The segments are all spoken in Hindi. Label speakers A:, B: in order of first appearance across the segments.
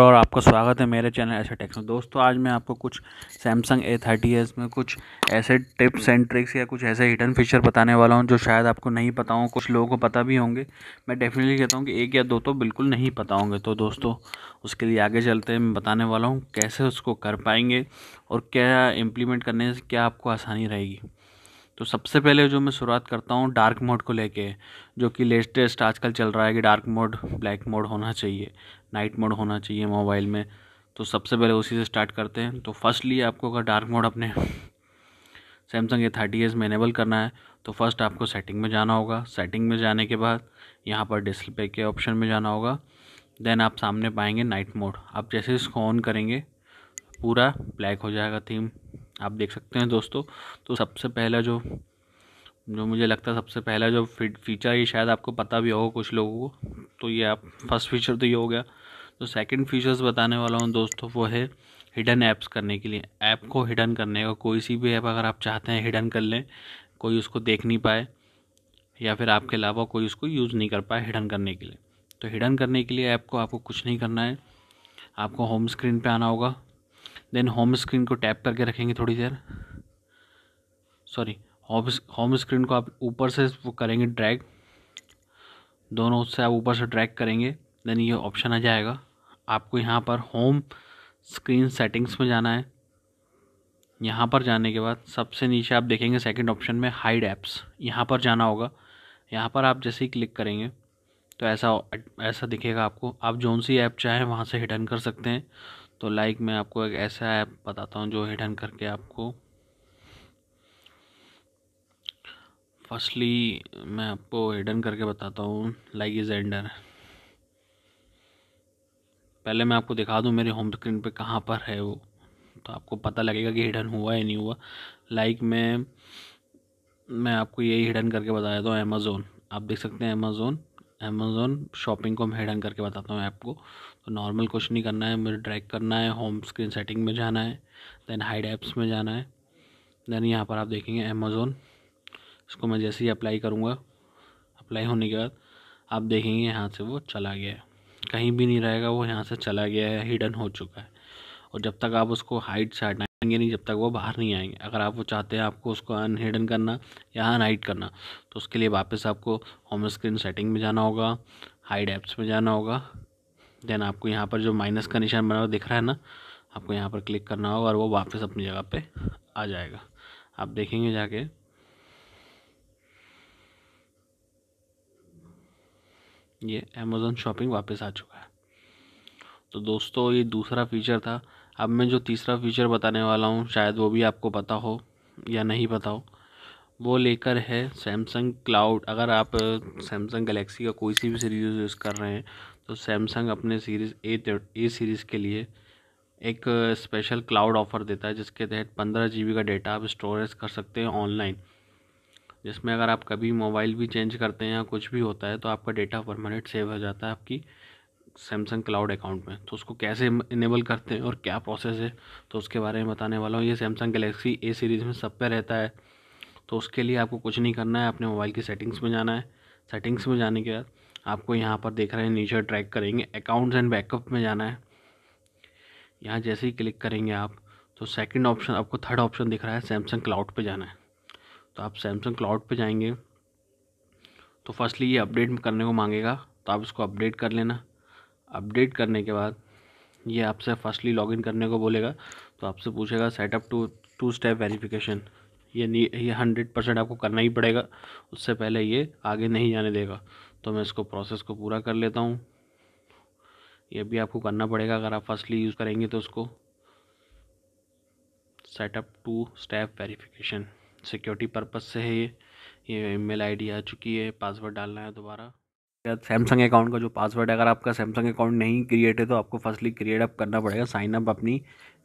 A: और आपका स्वागत है मेरे चैनल ऐसे टेक्स में दोस्तों आज मैं आपको कुछ सैमसंग ए थर्टी एस में कुछ ऐसे टिप्स एंड ट्रिक्स या कुछ ऐसे हिडन फीचर बताने वाला हूँ जो शायद आपको नहीं पता हो कुछ लोगों को पता भी होंगे मैं डेफिनेटली कहता हूँ कि एक या दो तो बिल्कुल नहीं पता होंगे तो दोस्तों उसके लिए आगे चलते मैं बताने वाला हूँ कैसे उसको कर पाएंगे और क्या इम्प्लीमेंट करने से क्या आपको आसानी रहेगी तो सबसे पहले जो मैं शुरुआत करता हूँ डार्क मोड को लेके जो कि लेटेस्ट आजकल चल रहा है कि डार्क मोड ब्लैक मोड होना चाहिए नाइट मोड होना चाहिए मोबाइल में तो सबसे पहले उसी से स्टार्ट करते हैं तो फर्स्टली आपको अगर डार्क मोड अपने सैमसंग ए थर्टी एस में इनेबल करना है तो फर्स्ट आपको सेटिंग में जाना होगा सेटिंग में जाने के बाद यहाँ पर डिस्प्ले के ऑप्शन में जाना होगा देन आप सामने पाएंगे नाइट मोड आप जैसे इसको ऑन करेंगे पूरा ब्लैक हो जाएगा थीम आप देख सकते हैं दोस्तों तो सबसे पहला जो जो मुझे लगता है सबसे पहला जो फीचर ये शायद आपको पता भी होगा कुछ लोगों को तो ये आप फर्स्ट फीचर तो ये हो गया तो सेकंड फीचर्स बताने वाला हूँ दोस्तों वो है हिडन ऐप्स करने के लिए ऐप को हिडन करने का कोई सी भी ऐप अगर आप चाहते हैं हिडन कर लें कोई उसको देख नहीं पाए या फिर आपके अलावा कोई उसको यूज़ नहीं कर पाए हिडन करने के लिए तो हिडन करने के लिए ऐप को आपको कुछ नहीं करना है आपको होम स्क्रीन पे आना होगा देन होम स्क्रीन को टैप करके रखेंगे थोड़ी देर सॉरी होम स्क्रीन को आप ऊपर से वो करेंगे ड्रैग दोनों से आप ऊपर से ड्रैग करेंगे देन ये ऑप्शन आ जाएगा आपको यहाँ पर होम स्क्रीन सेटिंग्स में जाना है यहाँ पर जाने के बाद सबसे नीचे आप देखेंगे सेकंड ऑप्शन में हाइड ऐप्स यहाँ पर जाना होगा यहाँ पर आप जैसे ही क्लिक करेंगे तो ऐसा ऐसा दिखेगा आपको आप जौन सी ऐप चाहें वहाँ से हिडन कर सकते हैं तो लाइक मैं आपको एक ऐसा ऐप बताता हूँ जो हिडन करके आपको फर्स्टली मैं आपको हिडन करके बताता हूँ लाइक इज एंडर पहले मैं आपको दिखा दूँ मेरे होम स्क्रीन पे कहाँ पर है वो तो आपको पता लगेगा कि हिडन हुआ या नहीं हुआ लाइक मैं मैं आपको यही हिडन करके बता देता हूँ अमेज़ोन आप देख सकते हैं अमेज़ोन अमेज़ोन शॉपिंग को मैं हिडन करके बताता हूँ ऐप को नॉर्मल तो कुछ नहीं करना है मुझे ड्रैग करना है होम स्क्रीन सेटिंग में जाना है देन हाइड ऐप्स में जाना है देन यहाँ पर आप देखेंगे अमेज़ोन इसको मैं जैसे ही अप्लाई करूँगा अप्लाई होने के बाद आप देखेंगे यहाँ से वो चला गया है कहीं भी नहीं रहेगा वो यहाँ से चला गया है हिडन हो चुका है और जब तक आप उसको हाइड से हटाएंगे नहीं जब तक वो बाहर नहीं आएंगे अगर आप वो चाहते हैं आपको उसको अनहिडन करना या अनहाइड करना तो उसके लिए वापस आपको होम स्क्रीन सेटिंग में जाना होगा हाइड ऐप्स में जाना होगा देन आपको यहाँ पर जो माइनस का निशान बना हुआ दिख रहा है ना आपको यहाँ पर क्लिक करना होगा और वो वापस अपनी जगह पे आ जाएगा आप देखेंगे जाके ये अमेज़ोन शॉपिंग वापस आ चुका है तो दोस्तों ये दूसरा फीचर था अब मैं जो तीसरा फीचर बताने वाला हूँ शायद वो भी आपको पता हो या नहीं पता हो वो लेकर है सैमसंग क्लाउड अगर आप सैमसंग गलेक्सी का कोई सी भी सीरीज यूज़ कर रहे हैं तो सैमसंग अपने सीरीज़ ए ए सीरीज़ के लिए एक स्पेशल क्लाउड ऑफ़र देता है जिसके तहत पंद्रह जी का डेटा आप स्टोरेज कर सकते हैं ऑनलाइन जिसमें अगर आप कभी मोबाइल भी चेंज करते हैं या कुछ भी होता है तो आपका डेटा परमानेंट सेव हो जाता है आपकी सैमसंग क्लाउड अकाउंट में तो उसको कैसे इनेबल करते हैं और क्या प्रोसेस है तो उसके बारे में बताने वाला हूँ ये सैमसंग गलेक्सी ए सीरीज़ में सब पे रहता है तो उसके लिए आपको कुछ नहीं करना है अपने मोबाइल की सेटिंग्स में जाना है सेटिंग्स में जाने के बाद आपको यहाँ पर देख रहे हैं नीचे ट्रैक करेंगे अकाउंट्स एंड बैकअप में जाना है यहाँ जैसे ही क्लिक करेंगे आप तो सेकंड ऑप्शन आपको थर्ड ऑप्शन दिख रहा है सैमसंग क्लाउड पे जाना है तो आप सैमसंग क्लाउड पे जाएंगे तो फर्स्टली ये अपडेट करने को मांगेगा तो आप इसको अपडेट कर लेना अपडेट करने के बाद ये आपसे फर्स्टली लॉगिन करने को बोलेगा तो आपसे पूछेगा setup two two step verification ये ये हंड्रेड परसेंट आपको करना ही पड़ेगा उससे पहले ये आगे नहीं जाने देगा तो मैं इसको प्रोसेस को पूरा कर लेता हूँ ये भी आपको करना पड़ेगा अगर आप फर्स्टली यूज़ करेंगे तो उसको setup two step verification security purpose से है ये ये ईमेल आईडी आ चुकी है पासवर्ड डालना है दोबारा सैमसंग अकाउंट का जो पासवर्ड है अगर आपका सैमसंग अकाउंट नहीं क्रिएट है तो आपको फर्स्टली क्रिएट अप करना पड़ेगा साइन अप अपनी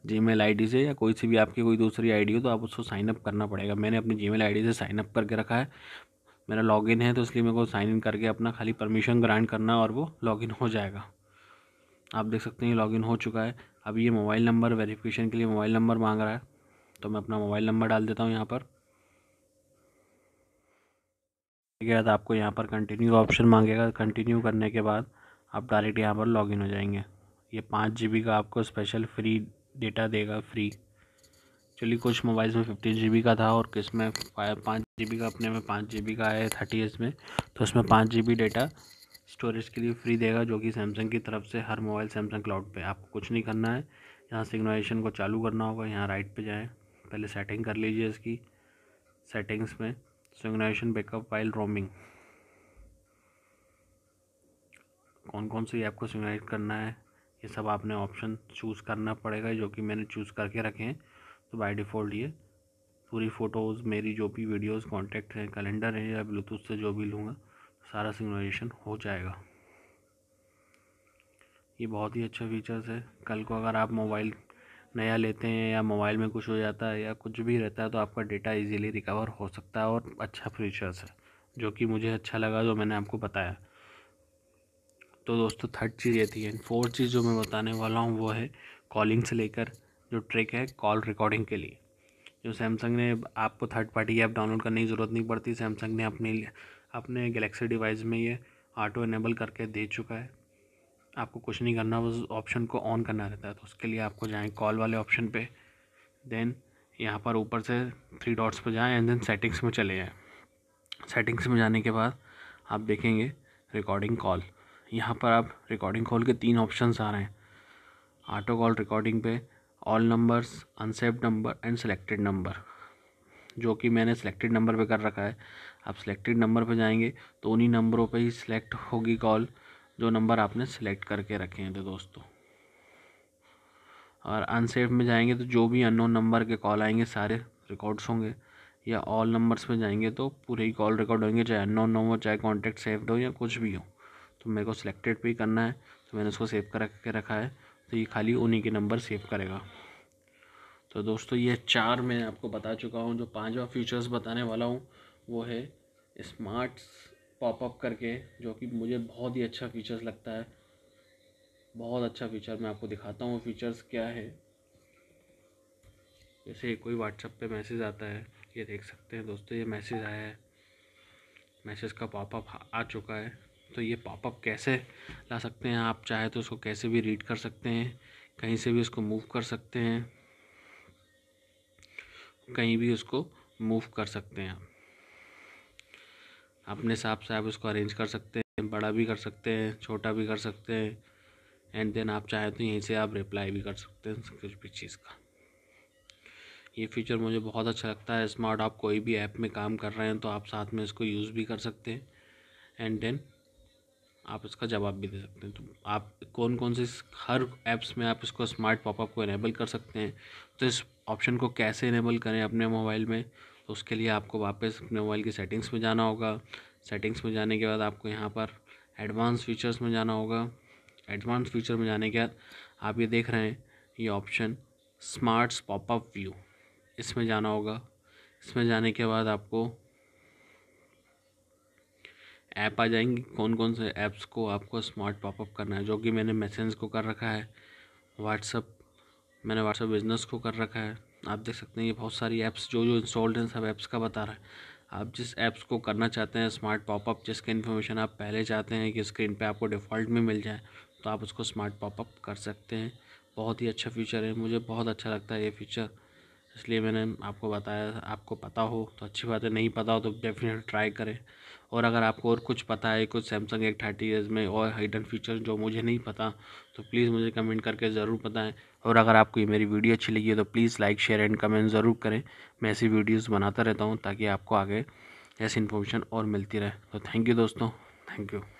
A: जीमेल आईडी से या कोई सी भी आपकी कोई दूसरी आईडी हो तो आप उसको साइन अप करना पड़ेगा मैंने अपनी जीमेल आईडी से साइन अप करके रखा है मेरा लॉगिन है तो इसलिए मेरे को साइन इन करके अपना खाली परमिशन ग्रांट करना और वो लॉगिन हो जाएगा आप देख सकते हैं लॉगिन हो चुका है अब ये मोबाइल नंबर वेरिफिकेशन के लिए मोबाइल नंबर मांग रहा है तो मैं अपना मोबाइल नंबर डाल देता हूँ यहाँ पर गया तो आपको यहाँ पर कंटिन्यू ऑप्शन मांगेगा कंटिन्यू करने के बाद आप डायरेक्ट यहाँ पर लॉगिन हो जाएंगे ये पाँच जी का आपको स्पेशल फ्री डेटा देगा फ्री चलिए कुछ मोबाइल्स में फिफ्टीन जी का था और किस में फाइव पाँच जी का अपने में पाँच जी का है थर्टी एस में तो उसमें पाँच जी डेटा स्टोरेज के लिए फ्री देगा जो कि सैमसंग की तरफ से हर मोबाइल सैमसंग क्लाउड पे आपको कुछ नहीं करना है यहाँ सिग्नलाइजेशन को चालू करना होगा यहाँ राइट पे जाएं पहले सेटिंग कर लीजिए इसकी सेटिंग्स में सिग्नलाइजेशन बैकअप वाइल रोमिंग कौन कौन सी ऐप को सिग्नलाइज करना है ये सब आपने ऑप्शन चूज़ करना पड़ेगा जो कि मैंने चूज़ करके रखे हैं तो बाई डिफ़ॉल्ट ये पूरी फ़ोटोज़ मेरी जो भी वीडियोज़ कॉन्टेक्ट हैं कैलेंडर है या ब्लूटूथ से जो भी लूँगा सारा सिग्नलाइजेशन हो जाएगा ये बहुत ही अच्छा फीचर्स है कल को अगर आप मोबाइल नया लेते हैं या मोबाइल में कुछ हो जाता है या कुछ भी रहता है तो आपका डेटा इजीली रिकवर हो सकता है और अच्छा फीचर्स है जो कि मुझे अच्छा लगा जो मैंने आपको बताया तो दोस्तों थर्ड चीज़ ये थी एंड फोर्थ चीज़ जो मैं बताने वाला हूँ वो है कॉलिंग से लेकर जो ट्रिक है कॉल रिकॉर्डिंग के लिए जो सैमसंग ने आपको थर्ड पार्टी ऐप डाउनलोड करने की ज़रूरत नहीं पड़ती सैमसंग ने अपने अपने गलेक्सी डिवाइस में ये ऑटो इनेबल करके दे चुका है आपको कुछ नहीं करना उस ऑप्शन को ऑन करना रहता है तो उसके लिए आपको जाएँ कॉल वाले ऑप्शन पर देन यहाँ पर ऊपर से थ्री डॉट्स पर जाएँ एंड देन सेटिंग्स में चले जाएँ सेटिंग्स में जाने के बाद आप देखेंगे रिकॉर्डिंग कॉल यहाँ पर आप रिकॉर्डिंग कॉल के तीन ऑप्शंस आ रहे हैं ऑटो कॉल रिकॉर्डिंग पे all numbers unsaved number and selected number जो कि मैंने सेलेक्टेड नंबर पे कर रखा है आप सेलेक्टेड नंबर पे जाएंगे तो उन्हीं नंबरों पे ही सिलेक्ट होगी कॉल जो नंबर आपने सेलेक्ट करके रखे हैं तो दोस्तों और अनसेफ में जाएंगे तो जो भी अननोन नंबर के कॉल आएंगे सारे रिकॉर्ड्स होंगे या ऑल नंबर्स में जाएंगे तो पूरे ही कॉल रिकॉर्ड होंगे चाहे अननोन नंबर हो चाहे कॉन्टैक्ट सेव्ड हो या कुछ भी हो तो मेरे को सिलेक्टेड पे ही करना है तो मैंने उसको सेव कर रखा है तो ये खाली उन्हीं के नंबर सेव करेगा तो दोस्तों ये चार मैं आपको बता चुका हूँ जो पांचवा फीचर्स बताने वाला हूँ वो है स्मार्ट पॉपअप करके जो कि मुझे बहुत ही अच्छा फीचर्स लगता है बहुत अच्छा फीचर मैं आपको दिखाता हूँ फीचर्स क्या है जैसे कोई व्हाट्सएप पे मैसेज आता है ये देख सकते हैं दोस्तों ये मैसेज आया है मैसेज का पॉपअप आ चुका है तो ये पॉपअप कैसे ला सकते हैं आप चाहे तो उसको कैसे भी रीड कर सकते हैं कहीं से भी उसको मूव कर सकते हैं कहीं भी उसको मूव कर सकते हैं आप अपने हिसाब से आप उसको अरेंज कर सकते हैं बड़ा भी कर सकते हैं छोटा भी कर सकते हैं एंड देन आप चाहे तो यहीं से आप रिप्लाई भी कर सकते हैं कुछ भी चीज़ का ये फीचर मुझे बहुत अच्छा लगता है स्मार्ट आप कोई भी ऐप में काम कर रहे हैं तो आप साथ में इसको यूज़ भी कर सकते हैं एंड देन आप इसका जवाब भी दे सकते हैं तो आप कौन कौन से हर ऐप्स में आप इसको स्मार्ट पॉपअप को इनेबल कर सकते हैं तो इस ऑप्शन को कैसे इनेबल करें अपने मोबाइल में तो उसके लिए आपको वापस अपने मोबाइल की सेटिंग्स में जाना होगा सेटिंग्स में जाने के बाद आपको यहाँ पर एडवांस फीचर्स में जाना होगा एडवांस फीचर में जाने के बाद आप ये देख रहे हैं ये ऑप्शन स्मार्ट पॉपअप व्यू इसमें जाना होगा इसमें जाने के बाद आपको ऐप आ जाएंगी कौन कौन से ऐप्स को आपको स्मार्ट पॉपअप करना है जो कि मैंने मैसेज को कर रखा है व्हाट्सअप मैंने व्हाट्सअप बिजनेस को कर रखा है आप देख सकते हैं ये बहुत सारी ऐप्स जो जो इंस्टॉल्ड हैं सब ऐप्स का बता रहा है आप जिस ऐप्स को करना चाहते हैं स्मार्ट पॉपअप जिसके इन्फॉर्मेशन आप पहले चाहते हैं कि स्क्रीन पे आपको डिफ़ॉल्ट में मिल जाए तो आप उसको स्मार्ट पॉपअप कर सकते हैं बहुत ही अच्छा फीचर है मुझे बहुत अच्छा लगता है ये फीचर इसलिए मैंने आपको बताया आपको पता हो तो अच्छी बात है नहीं पता हो तो डेफिनेट ट्राई करें और अगर आपको और कुछ पता है कुछ सैमसंग एट थर्टी एज में और हिडन फीचर जो मुझे नहीं पता तो प्लीज़ मुझे कमेंट करके ज़रूर बताएं और अगर आपको ये मेरी वीडियो अच्छी लगी है तो please like share and comment ज़रूर करें मैं ऐसी वीडियोज़ बनाता रहता हूँ ताकि आपको आगे ऐसी इन्फॉर्मेशन और मिलती रहे तो थैंक यू दोस्तों थैंक यू